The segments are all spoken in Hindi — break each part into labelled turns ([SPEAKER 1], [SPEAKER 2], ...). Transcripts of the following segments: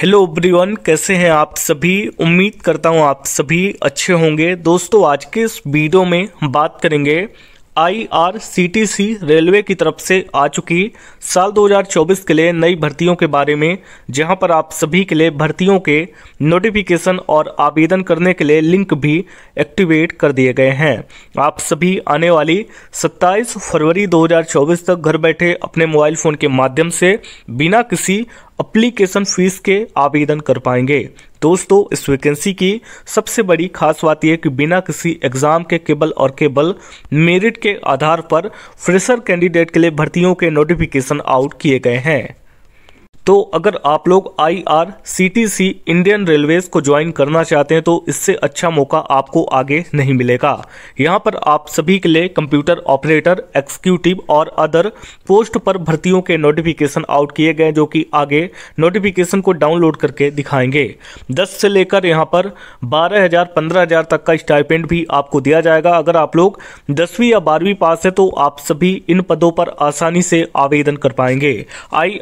[SPEAKER 1] हेलो ब्रिवन कैसे हैं आप सभी उम्मीद करता हूं आप सभी अच्छे होंगे दोस्तों आज के इस वीडियो में हम बात करेंगे आईआरसीटीसी रेलवे की तरफ से आ चुकी साल 2024 के लिए नई भर्तियों के बारे में जहां पर आप सभी के लिए भर्तियों के नोटिफिकेशन और आवेदन करने के लिए लिंक भी एक्टिवेट कर दिए गए हैं आप सभी आने वाली 27 फरवरी 2024 तक घर बैठे अपने मोबाइल फ़ोन के माध्यम से बिना किसी अप्लीकेशन फीस के आवेदन कर पाएंगे दोस्तों इस वैकेंसी की सबसे बड़ी खास बात यह कि बिना किसी एग्जाम के केवल और केवल मेरिट के आधार पर फ्रेशर कैंडिडेट के लिए भर्तियों के नोटिफिकेशन आउट किए गए हैं तो अगर आप लोग I R C T C Indian railways को ज्वाइन करना चाहते हैं तो इससे अच्छा मौका आपको आगे नहीं मिलेगा यहाँ पर आप सभी के लिए कंप्यूटर ऑपरेटर एक्सिक्यूटिव और अदर पोस्ट पर भर्तियों के नोटिफिकेशन आउट किए गए जो कि आगे नोटिफिकेशन को डाउनलोड करके दिखाएंगे दस से लेकर यहाँ पर बारह हजार पंद्रह हजार तक का स्टाइपेंड भी आपको दिया जाएगा अगर आप लोग दसवीं या बारहवीं पास है तो आप सभी इन पदों पर आसानी से आवेदन कर पाएंगे आई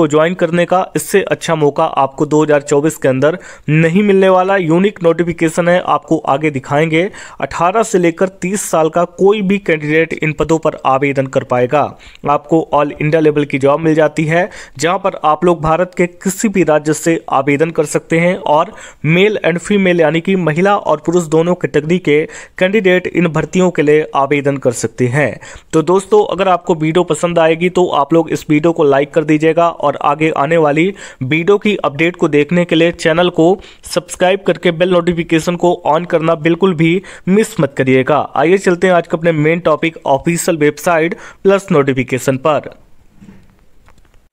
[SPEAKER 1] को ज्वाइन करने का इससे अच्छा मौका आपको 2024 के अंदर नहीं मिलने वाला यूनिक नोटिफिकेशन है आपको आगे दिखाएंगे 18 से लेकर 30 साल का कोई भी कैंडिडेट इन पदों पर आवेदन कर पाएगा आपको ऑल इंडिया लेवल की जॉब मिल जाती है जहां पर आप लोग भारत के किसी भी राज्य से आवेदन कर सकते हैं और मेल एंड फीमेल यानी कि महिला और पुरुष दोनों कैटेगरी के कैंडिडेट इन भर्तियों के लिए आवेदन कर सकते हैं तो दोस्तों अगर आपको वीडियो पसंद आएगी तो आप लोग इस वीडियो को लाइक कर दीजिएगा और आगे आने वाली वीडियो की अपडेट को देखने के लिए चैनल को सब्सक्राइब करके बेल नोटिफिकेशन को ऑन करना बिल्कुल भी मिस मत करिएगा आइए चलते हैं आज के अपने main topic official website plus notification पर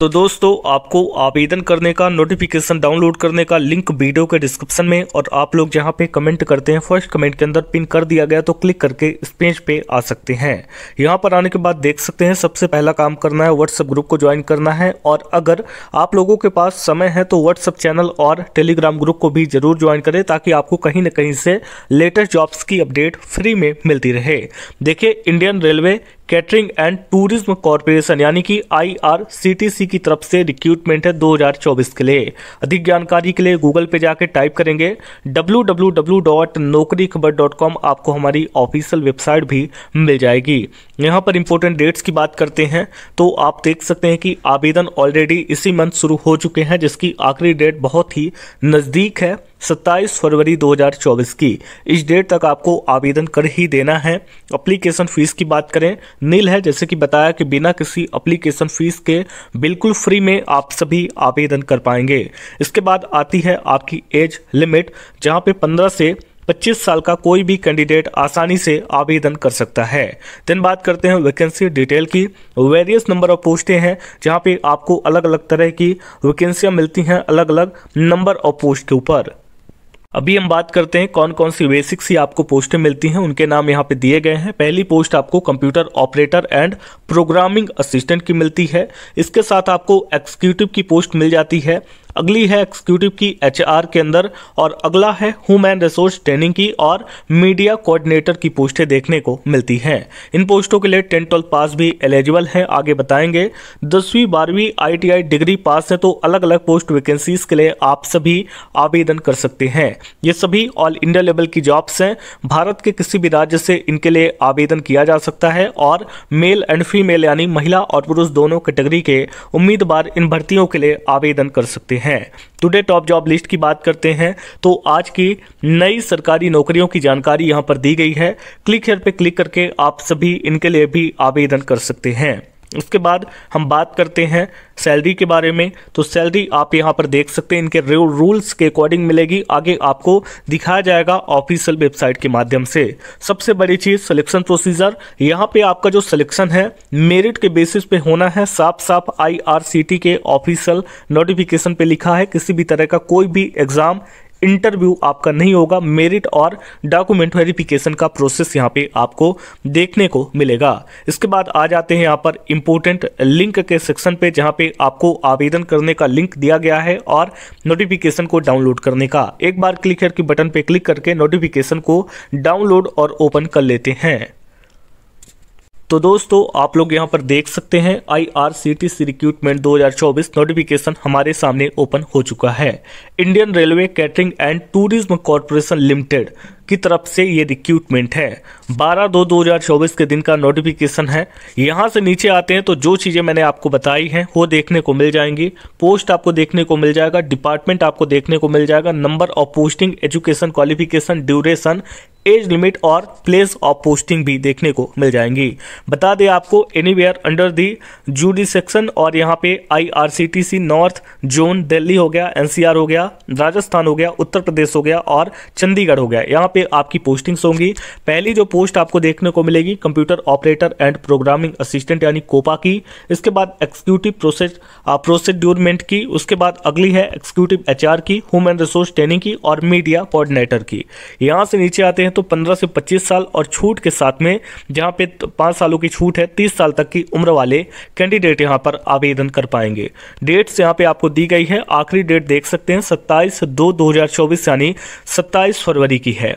[SPEAKER 1] तो दोस्तों आपको आवेदन करने का नोटिफिकेशन डाउनलोड करने का लिंक वीडियो के डिस्क्रिप्शन में और आप लोग जहां पे कमेंट करते हैं फर्स्ट कमेंट के अंदर पिन कर दिया गया तो क्लिक करके इस पेज पे आ सकते हैं यहां पर आने के बाद देख सकते हैं सबसे पहला काम करना है व्हाट्सएप ग्रुप को ज्वाइन करना है और अगर आप लोगों के पास समय है तो व्हाट्सअप चैनल और टेलीग्राम ग्रुप को भी जरूर ज्वाइन करें ताकि आपको कहीं ना कहीं से लेटेस्ट जॉब्स की अपडेट फ्री में मिलती रहे देखिए Indian railway catering and tourism corporation यानी कि आईआरसीटीसी की तरफ से रिक्रूटमेंट है 2024 के लिए अधिक जानकारी के लिए गूगल पे जाके टाइप करेंगे डब्ल्यू आपको हमारी ऑफिशियल वेबसाइट भी मिल जाएगी यहाँ पर इंपॉर्टेंट डेट्स की बात करते हैं तो आप देख सकते हैं कि आवेदन ऑलरेडी इसी मंथ शुरू हो चुके हैं जिसकी आखिरी डेट बहुत ही नज़दीक है सत्ताईस फरवरी 2024 की इस डेट तक आपको आवेदन कर ही देना है अप्लीकेशन फ़ीस की बात करें नील है जैसे कि बताया कि बिना किसी अप्लीकेशन फ़ीस के बिल्कुल फ्री में आप सभी आवेदन कर पाएंगे इसके बाद आती है आपकी एज लिमिट जहां पे 15 से 25 साल का कोई भी कैंडिडेट आसानी से आवेदन कर सकता है दिन बात करते हैं वैकेंसी डिटेल की वेरियस नंबर ऑफ पोस्टें हैं जहां पे आपको अलग अलग तरह की वैकेंसियां मिलती हैं अलग अलग नंबर ऑफ पोस्ट के ऊपर अभी हम बात करते हैं कौन कौन सी बेसिक सी आपको पोस्टें मिलती हैं उनके नाम यहाँ पे दिए गए हैं पहली पोस्ट आपको computer operator and programming assistant की मिलती है इसके साथ आपको एक्सिक्यूटिव की पोस्ट मिल जाती है अगली है एक्सिक्यूटिव की एच के अंदर और अगला है ह्यूमन रिसोर्स ट्रेनिंग की और मीडिया कोऑर्डिनेटर की पोस्टें देखने को मिलती हैं इन पोस्टों के लिए टेन ट्वेल्थ पास भी एलिजिबल हैं आगे बताएंगे दसवीं बारहवीं आईटीआई डिग्री पास है तो अलग अलग पोस्ट वैकेंसीज के लिए आप सभी आवेदन कर सकते हैं ये सभी ऑल इंडिया लेवल की जॉब्स हैं भारत के किसी भी राज्य से इनके लिए आवेदन किया जा सकता है और मेल एंड फीमेल यानी महिला और पुरुष दोनों कैटेगरी के उम्मीदवार इन भर्तियों के लिए आवेदन कर सकते हैं हैं टुडे टॉप जॉब लिस्ट की बात करते हैं तो आज की नई सरकारी नौकरियों की जानकारी यहाँ पर दी गई है क्लिक हेयर पे क्लिक करके आप सभी इनके लिए भी आवेदन कर सकते हैं उसके बाद हम बात करते हैं सैलरी के बारे में तो सैलरी आप यहाँ पर देख सकते हैं इनके रूल्स के अकॉर्डिंग मिलेगी आगे आपको दिखाया जाएगा ऑफिशियल वेबसाइट के माध्यम से सबसे बड़ी चीज़ सिलेक्शन प्रोसीजर यहाँ पे आपका जो सिलेक्शन है मेरिट के बेसिस पे होना है साफ साफ आईआरसीटी के ऑफिशियल नोटिफिकेशन पे लिखा है किसी भी तरह का कोई भी एग्ज़ाम इंटरव्यू आपका नहीं होगा मेरिट और डॉक्यूमेंट वेरिफिकेशन का प्रोसेस यहाँ पे आपको देखने को मिलेगा इसके बाद आ जाते हैं यहाँ पर इम्पोर्टेंट लिंक के सेक्शन पे जहाँ पे आपको आवेदन करने का लिंक दिया गया है और नोटिफिकेशन को डाउनलोड करने का एक बार क्लिक करके बटन पे क्लिक करके नोटिफिकेशन को डाउनलोड और ओपन कर लेते हैं तो दोस्तों आप लोग यहां पर देख सकते हैं I R C T C recruitment चौबीस नोटिफिकेशन हमारे सामने ओपन हो चुका है Indian railway catering and tourism corporation limited की तरफ से ये रिक्रूटमेंट है 12 दो 2024 के दिन का नोटिफिकेशन है यहाँ से नीचे आते हैं तो जो चीज़ें मैंने आपको बताई हैं वो देखने को मिल जाएंगी पोस्ट आपको देखने को मिल जाएगा डिपार्टमेंट आपको देखने को मिल जाएगा number of posting education qualification duration age limit और प्लेस ऑफ पोस्टिंग भी देखने को मिल जाएंगी बता दें आपको एनी वेयर अंडर दी जूडी सेक्शन और यहाँ पे आईआरसीटीसी नॉर्थ जोन दिल्ली हो गया एनसीआर हो गया राजस्थान हो गया उत्तर प्रदेश हो गया और चंडीगढ़ हो गया यहाँ पे पे आपकी पोस्टिंग्स होंगी पहली जो पोस्ट आपको देखने को मिलेगी computer operator and programming assistant यानी कोपा की इसके बाद एक्सिक्यूटिव प्रोसेस प्रोसेड्यूरमेंट की उसके बाद अगली है एक्सिक्यूटिव एच की ह्यूमन रिसोर्स ट्रेनिंग की और मीडिया कोऑर्डिनेटर की यहाँ से नीचे आते हैं तो पंद्रह से पच्चीस साल और छूट के साथ में जहाँ पे तो पाँच सालों की छूट है तीस साल तक की उम्र वाले कैंडिडेट यहाँ पर आवेदन कर पाएंगे डेट्स यहाँ पे आपको दी गई है आखिरी डेट देख सकते हैं सत्ताईस दो दो हज़ार चौबीस यानी सत्ताईस फरवरी की है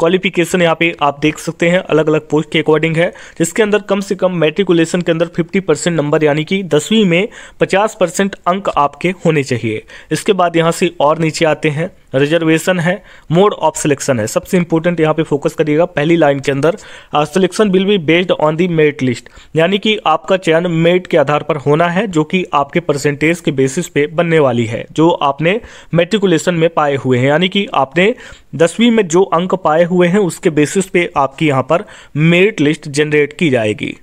[SPEAKER 1] क्वालिफिकेशन यहाँ पे आप देख सकते हैं अलग अलग पोस्ट के अकॉर्डिंग है जिसके अंदर कम से कम मेट्रिकुलेशन के अंदर 50 परसेंट नंबर यानी कि दसवीं में 50 परसेंट अंक आपके होने चाहिए इसके बाद यहाँ से और नीचे आते हैं रिजर्वेशन है मोड ऑफ सिलेक्शन है सबसे इंपॉर्टेंट यहाँ पे फोकस करिएगा पहली लाइन के अंदर selection will be based on the merit list यानी कि आपका चयन मेरिट के आधार पर होना है जो कि आपके परसेंटेज के बेसिस पे बनने वाली है जो आपने मेट्रिकुलेशन में पाए हुए हैं यानी कि आपने दसवीं में जो अंक पाए हुए हैं उसके बेसिस पे आपकी यहाँ पर मेरिट लिस्ट जनरेट की जाएगी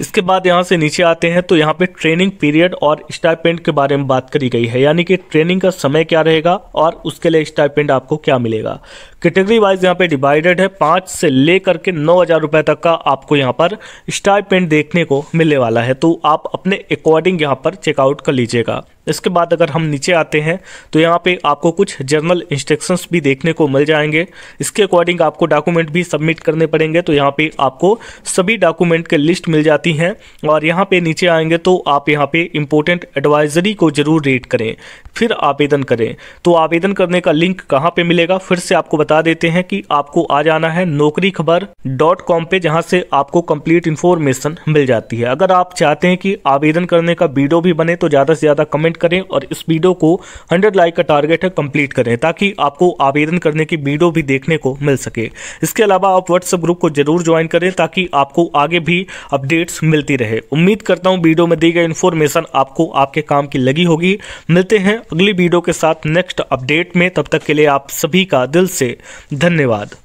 [SPEAKER 1] इसके बाद यहाँ से नीचे आते हैं तो यहाँ पे ट्रेनिंग पीरियड और स्टाइपेंड के बारे में बात करी गई है यानी कि ट्रेनिंग का समय क्या रहेगा और उसके लिए स्टाइपेंड आपको क्या मिलेगा कैटेगरी वाइज यहाँ पे डिवाइडेड है पाँच से लेकर के नौ हज़ार रुपये तक का आपको यहाँ पर स्टाइपेंट देखने को मिलने वाला है तो आप अपने अकॉर्डिंग यहाँ पर चेकआउट कर लीजिएगा इसके बाद अगर हम नीचे आते हैं तो यहाँ पे आपको कुछ जर्नल इंस्ट्रक्शंस भी देखने को मिल जाएंगे इसके अकॉर्डिंग आपको डॉक्यूमेंट भी सबमिट करने पड़ेंगे तो यहाँ पे आपको सभी डॉक्यूमेंट के लिस्ट मिल जाती हैं और यहाँ पे नीचे आएंगे तो आप यहाँ पे इम्पोर्टेंट एडवाइजरी को ज़रूर रीड करें फिर आवेदन करें तो आवेदन करने का लिंक कहाँ पर मिलेगा फिर से आपको बता बता देते हैं कि आपको आ जाना है नौकरी खबर डॉट कॉम पे जहाँ से आपको कंप्लीट इन्फॉर्मेशन मिल जाती है अगर आप चाहते हैं कि आवेदन करने का वीडियो भी बने तो ज़्यादा से ज़्यादा कमेंट करें और इस वीडियो को हंड्रेड लाइक का टारगेट है कम्प्लीट करें ताकि आपको आवेदन करने की वीडियो भी देखने को मिल सके इसके अलावा आप व्हाट्सएप ग्रुप को जरूर ज्वाइन करें ताकि आपको आगे भी अपडेट्स मिलती रहे उम्मीद करता हूँ वीडियो में दी गई इन्फॉर्मेशन आपको आपके काम की लगी होगी मिलते हैं अगली वीडियो के साथ नेक्स्ट अपडेट में तब तक के लिए आप सभी का दिल से धन्यवाद